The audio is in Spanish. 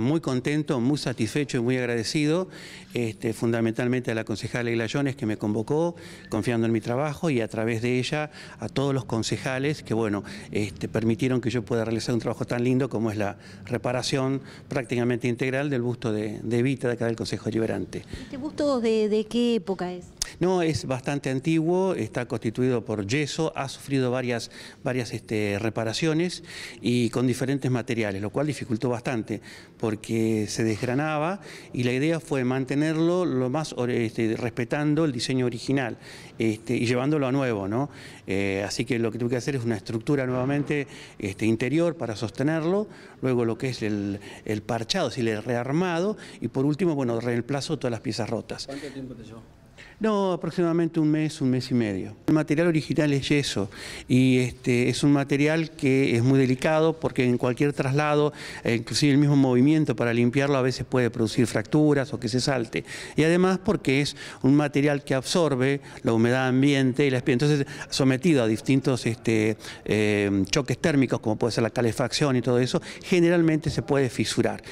Muy contento, muy satisfecho y muy agradecido, este, fundamentalmente a la concejala Llones que me convocó, confiando en mi trabajo y a través de ella a todos los concejales que, bueno, este, permitieron que yo pueda realizar un trabajo tan lindo como es la reparación prácticamente integral del busto de, de de acá del Consejo Liberante. ¿Este busto de, qué época es? No, es bastante antiguo, está constituido por yeso, ha sufrido varias, varias este, reparaciones y con diferentes materiales, lo cual dificultó bastante porque se desgranaba y la idea fue mantenerlo lo más este, respetando el diseño original este, y llevándolo a nuevo. ¿no? Eh, así que lo que tuve que hacer es una estructura nuevamente este, interior para sostenerlo, luego lo que es el, el parchado, es decir, el rearmado y por último, bueno, reemplazo todas las piezas rotas. ¿Cuánto tiempo te llevó? No, aproximadamente un mes, un mes y medio. El material original es yeso y este, es un material que es muy delicado porque en cualquier traslado, eh, inclusive el mismo movimiento para limpiarlo a veces puede producir fracturas o que se salte. Y además porque es un material que absorbe la humedad ambiente y la entonces sometido a distintos este, eh, choques térmicos como puede ser la calefacción y todo eso, generalmente se puede fisurar.